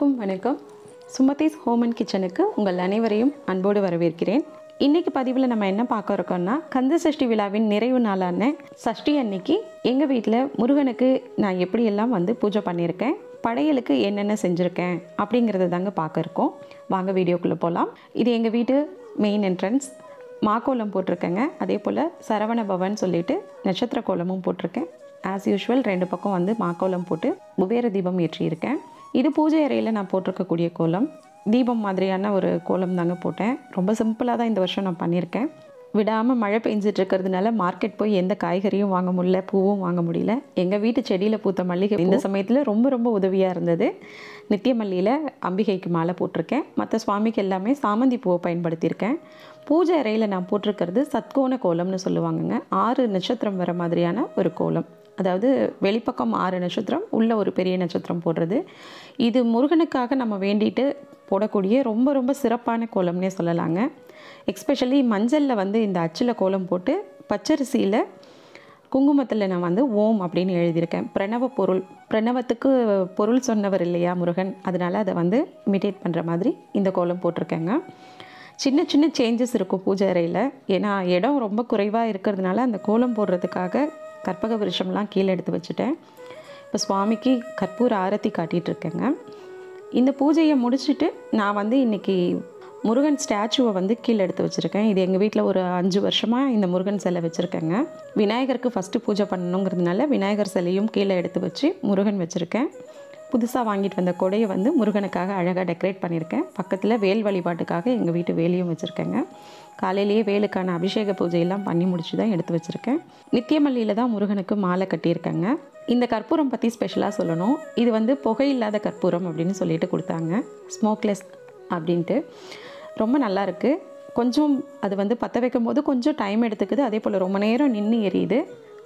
அனைவருக்கும் வணக்கம் Sumathi's home and கிச்சனுக்கு உங்கள் அனைவரையும் அன்போடு வரவேற்கிறேன் இன்னைக்கு பதிவில் நம்ம என்ன பார்க்க இருக்கோம்னா கந்த சஷ்டி விழாவின் நிறைவு நாளான சஷ்டி அன்னைக்கு எங்கள் வீட்டில் முருகனுக்கு நான் எப்படியெல்லாம் வந்து பூஜை பண்ணியிருக்கேன் படையலுக்கு என்னென்ன செஞ்சுருக்கேன் அப்படிங்கிறத தாங்க பார்க்க இருக்கோம் வாங்க வீடியோக்குள்ளே போகலாம் இது எங்கள் வீட்டு மெயின் என்ட்ரன்ஸ் மாக்கோலம் போட்டிருக்கேங்க அதே போல் சரவண பவன் சொல்லிட்டு நட்சத்திர கோலமும் போட்டிருக்கேன் ஆஸ் யூஷுவல் ரெண்டு பக்கம் வந்து மாக்கோலம் போட்டு குபேர தீபம் ஏற்றியிருக்கேன் இது பூஜை அறையில் நான் போட்டிருக்கக்கூடிய கோலம் தீபம் மாதிரியான ஒரு கோலம் தாங்க போட்டேன் ரொம்ப சிம்பிளாக தான் இந்த வருஷம் நான் பண்ணியிருக்கேன் விடாமல் மழை பெஞ்சிட்டு இருக்கிறதுனால மார்க்கெட் போய் எந்த காய்கறியும் வாங்க முடியல பூவும் வாங்க முடியல எங்கள் வீட்டு செடியில் பூத்த மல்லிகை இந்த சமயத்தில் ரொம்ப ரொம்ப உதவியாக இருந்தது நித்திய மல்லியில் அம்பிகைக்கு மாலை போட்டிருக்கேன் மற்ற சுவாமிக்கு எல்லாமே சாமந்தி பூவை பயன்படுத்தியிருக்கேன் பூஜை அறையில் நான் போட்டிருக்கிறது சத்கோண கோலம்னு சொல்லுவாங்கங்க ஆறு நட்சத்திரம் வர மாதிரியான ஒரு கோலம் அதாவது வெளிப்பக்கம் ஆறு நட்சத்திரம் உள்ளே ஒரு பெரிய நட்சத்திரம் போடுறது இது முருகனுக்காக நம்ம வேண்டிட்டு போடக்கூடிய ரொம்ப ரொம்ப சிறப்பான கோலம்னே சொல்லலாங்க எக்ஸ்பெஷலி மஞ்சளில் வந்து இந்த அச்சில் கோலம் போட்டு பச்சரிசியில் குங்குமத்தில் நான் வந்து ஓம் அப்படின்னு எழுதியிருக்கேன் பிரணவ பொருள் பிரணவத்துக்கு பொருள் சொன்னவர் இல்லையா முருகன் அதனால் அதை வந்து இமிடேட் பண்ணுற மாதிரி இந்த கோலம் போட்டிருக்கேங்க சின்ன சின்ன சேஞ்சஸ் இருக்கும் பூஜை அறையில் ஏன்னா இடம் ரொம்ப குறைவாக இருக்கிறதுனால அந்த கோலம் போடுறதுக்காக கற்பக விருஷம்லாம் கீழே எடுத்து வச்சுட்டேன் இப்போ சுவாமிக்கு கற்பூர ஆரத்தி காட்டிகிட்ருக்கேங்க இந்த பூஜையை முடிச்சுட்டு நான் வந்து இன்றைக்கி முருகன் ஸ்டாச்சுவை வந்து கீழே எடுத்து வச்சுருக்கேன் இது எங்கள் வீட்டில் ஒரு அஞ்சு வருஷமாக இந்த முருகன் சிலை வச்சுருக்கேங்க விநாயகருக்கு ஃபஸ்ட்டு பூஜை பண்ணணுங்கிறதுனால விநாயகர் சிலையும் கீழே எடுத்து வச்சு முருகன் வச்சுருக்கேன் புதுசாக வாங்கிட்டு வந்த கொடையை வந்து முருகனுக்காக அழகாக டெக்கரேட் பண்ணியிருக்கேன் பக்கத்தில் வேல் வழிபாட்டுக்காக எங்கள் வீட்டு வேலையும் வச்சுருக்கேங்க காலையிலேயே வேலுக்கான அபிஷேக பூஜையெல்லாம் பண்ணி முடிச்சு தான் எடுத்து வச்சுருக்கேன் நித்தியமல்லியில் தான் முருகனுக்கு மாலை கட்டியிருக்கேங்க இந்த கற்பூரம் பற்றி ஸ்பெஷலாக சொல்லணும் இது வந்து புகை இல்லாத கற்பூரம் அப்படின்னு சொல்லிட்டு கொடுத்தாங்க ஸ்மோக்லெஸ் அப்படின்ட்டு ரொம்ப நல்லாயிருக்கு கொஞ்சம் அது வந்து பற்ற வைக்கும் போது கொஞ்சம் டைம் எடுத்துக்குது அதே போல் ரொம்ப நேரம் நின்று எரியுது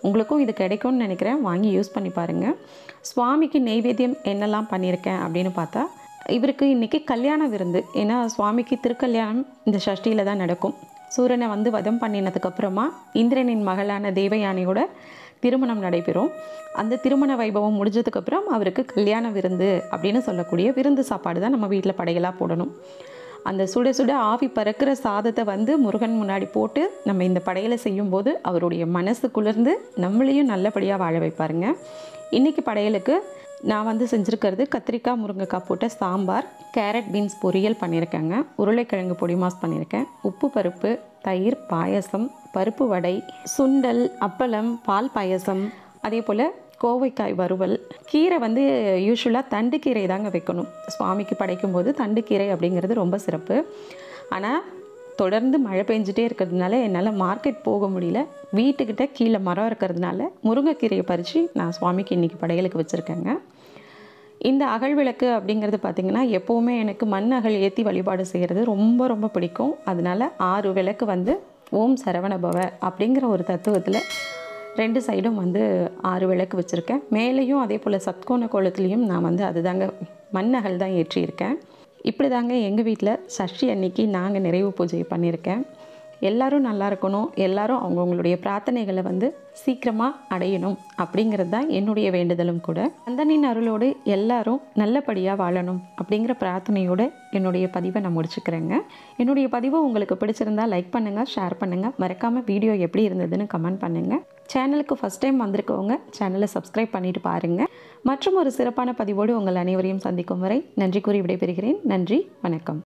உங்களுக்கும் இது கிடைக்கும்னு நினைக்கிறேன் வாங்கி யூஸ் பண்ணி பாருங்கள் சுவாமிக்கு நெய்வேத்தியம் என்னெல்லாம் பண்ணியிருக்கேன் அப்படின்னு பார்த்தா இவருக்கு இன்றைக்கி கல்யாண விருந்து ஏன்னா சுவாமிக்கு திருக்கல்யாணம் இந்த சஷ்டியில் தான் நடக்கும் சூரியனை வந்து வதம் பண்ணினதுக்கப்புறமா இந்திரனின் மகளான தேவயானியோட திருமணம் நடைபெறும் அந்த திருமண வைபவம் முடிஞ்சதுக்கப்புறம் அவருக்கு கல்யாண விருந்து அப்படின்னு சொல்லக்கூடிய விருந்து சாப்பாடு தான் நம்ம வீட்டில் படையலாக போடணும் அந்த சுட சுட ஆவி பறக்கிற சாதத்தை வந்து முருகன் முன்னாடி போட்டு நம்ம இந்த படையலை செய்யும்போது அவருடைய மனசு குளிர்ந்து நம்மளையும் நல்லபடியாக வாழ வைப்பாருங்க இன்றைக்கி படையலுக்கு நான் வந்து செஞ்சுருக்கிறது கத்திரிக்காய் முருங்கைக்காய் போட்ட சாம்பார் கேரட் பீன்ஸ் பொரியல் பண்ணியிருக்கேங்க உருளைக்கிழங்கு பொடி மாஸ் பண்ணியிருக்கேன் உப்பு பருப்பு தயிர் பாயசம் பருப்பு வடை சுண்டல் அப்பளம் பால் பாயசம் அதே போல் கோவைக்காய் வறுவல் கீரை வந்து யூஸ்வலாக தண்டு கீரை தாங்க வைக்கணும் சுவாமிக்கு படைக்கும் போது தண்டு கீரை அப்படிங்கிறது ரொம்ப சிறப்பு ஆனால் தொடர்ந்து மழை பெஞ்சிட்டே இருக்கிறதுனால என்னால் மார்க்கெட் போக முடியல வீட்டுக்கிட்ட கீழே மரம் இருக்கிறதுனால முருங்கைக்கீரையை பறித்து நான் சுவாமிக்கு இன்றைக்கி படையலுக்கு வச்சுருக்கேங்க இந்த அகல் விளக்கு அப்படிங்கிறது பார்த்திங்கன்னா எப்போவுமே எனக்கு மண் அகல் ஏற்றி வழிபாடு செய்கிறது ரொம்ப ரொம்ப பிடிக்கும் அதனால் ஆறு விளக்கு வந்து ஓம் சரவணபவ அப்படிங்கிற ஒரு தத்துவத்தில் ரெண்டு சைடும் வந்து ஆறு விளக்கு வச்சுருக்கேன் மேலேயும் அதே போல் சத்கோண கோலத்துலேயும் நான் வந்து அதுதாங்க மண்ணகல் தான் ஏற்றியிருக்கேன் இப்படி தாங்க எங்கள் வீட்டில் சஷ்டி அன்னைக்கு நாங்கள் நிறைவு பூஜை பண்ணியிருக்கேன் எல்லாரும் நல்லா இருக்கணும் எல்லாரும் அவங்கவுங்களுடைய பிரார்த்தனைகளை வந்து சீக்கிரமாக அடையணும் அப்படிங்கிறது தான் என்னுடைய வேண்டுதலும் கூட அந்தனின் அருளோடு எல்லாரும் நல்லபடியாக வாழணும் அப்படிங்கிற பிரார்த்தனையோடு என்னுடைய பதிவை நான் முடிச்சுக்கிறேங்க என்னுடைய பதிவு உங்களுக்கு பிடிச்சிருந்தா லைக் பண்ணுங்கள் ஷேர் பண்ணுங்கள் மறக்காமல் வீடியோ எப்படி இருந்ததுன்னு கமெண்ட் பண்ணுங்கள் சேனலுக்கு ஃபஸ்ட் டைம் வந்திருக்கவங்க சேனலை சப்ஸ்கிரைப் பண்ணிவிட்டு பாருங்கள் மற்றும் ஒரு சிறப்பான பதிவோடு உங்கள் அனைவரையும் சந்திக்கும் வரை நன்றி கூறி விடைபெறுகிறேன் நன்றி வணக்கம்